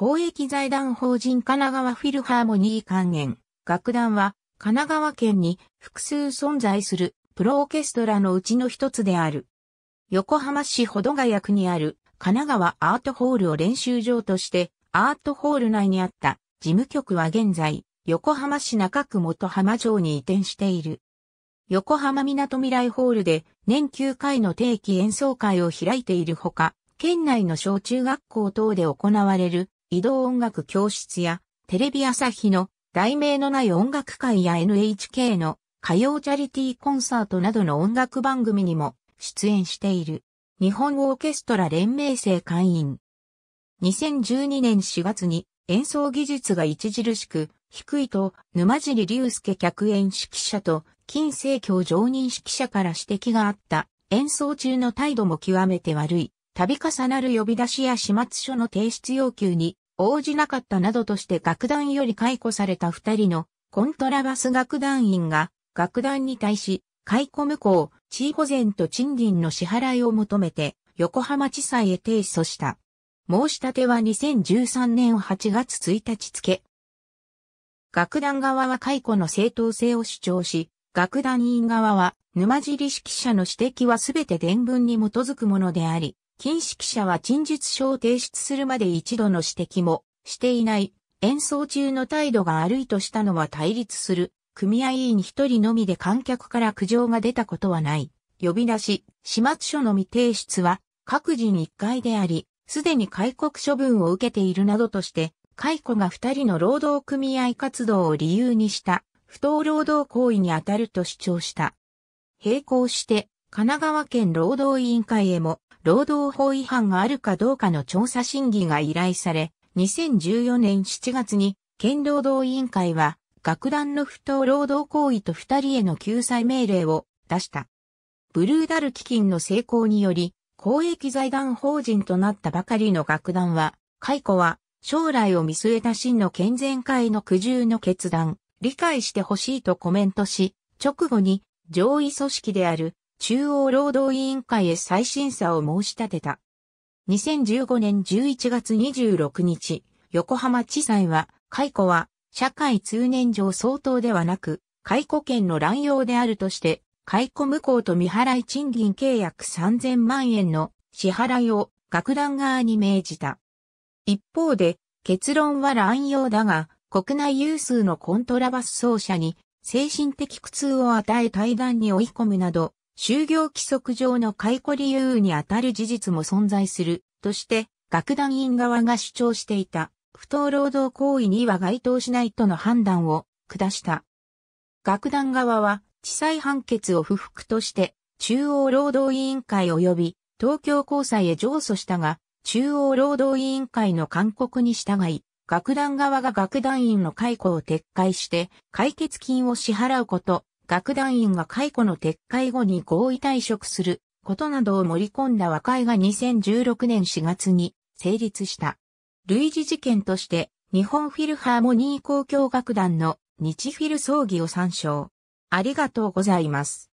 公益財団法人神奈川フィルハーモニー管弦楽団は神奈川県に複数存在するプロオーケストラのうちの一つである。横浜市保土ヶ谷区にある神奈川アートホールを練習場としてアートホール内にあった事務局は現在横浜市中区元浜町に移転している。横浜港未来ホールで年9回の定期演奏会を開いているほか、県内の小中学校等で行われる移動音楽教室や、テレビ朝日の題名のない音楽会や NHK の歌謡チャリティーコンサートなどの音楽番組にも出演している。日本オーケストラ連盟生会員。2012年4月に演奏技術が著しく低いと沼尻隆介客演指揮者と金正教常任指揮者から指摘があった演奏中の態度も極めて悪い。度重なる呼び出しや始末書の提出要求に応じなかったなどとして楽団より解雇された二人のコントラバス楽団員が楽団に対し解雇無効、地位保全と賃金の支払いを求めて横浜地裁へ提訴した。申し立ては2013年8月1日付。楽団側は解雇の正当性を主張し、楽団員側は、沼尻指揮者の指摘はすべて伝聞に基づくものであり、金指揮者は陳述書を提出するまで一度の指摘もしていない、演奏中の態度が悪いとしたのは対立する、組合員一人のみで観客から苦情が出たことはない。呼び出し、始末書のみ提出は、各人一回であり、すでに開国処分を受けているなどとして、解雇が二人の労働組合活動を理由にした不当労働行為にあたると主張した。並行して、神奈川県労働委員会へも、労働法違反があるかどうかの調査審議が依頼され、2014年7月に、県労働委員会は、楽団の不当労働行為と二人への救済命令を出した。ブルーダル基金の成功により、公益財団法人となったばかりの楽団は、解雇は、将来を見据えた真の健全化への苦渋の決断理解してほしいとコメントし、直後に上位組織である中央労働委員会へ再審査を申し立てた。2015年11月26日、横浜地裁は、解雇は社会通念上相当ではなく、解雇権の乱用であるとして、解雇無効と未払い賃金契約3000万円の支払いを楽団側に命じた。一方で、結論は乱用だが、国内有数のコントラバス奏者に精神的苦痛を与え対談に追い込むなど、就業規則上の解雇理由にあたる事実も存在するとして、楽団員側が主張していた不当労働行為には該当しないとの判断を下した。楽団側は地裁判決を不服として中央労働委員会及び東京高裁へ上訴したが、中央労働委員会の勧告に従い、楽団側が楽団員の解雇を撤回して解決金を支払うこと、楽団員が解雇の撤回後に合意退職することなどを盛り込んだ和解が2016年4月に成立した。類似事件として日本フィルハーモニー交響楽団の日フィル葬儀を参照。ありがとうございます。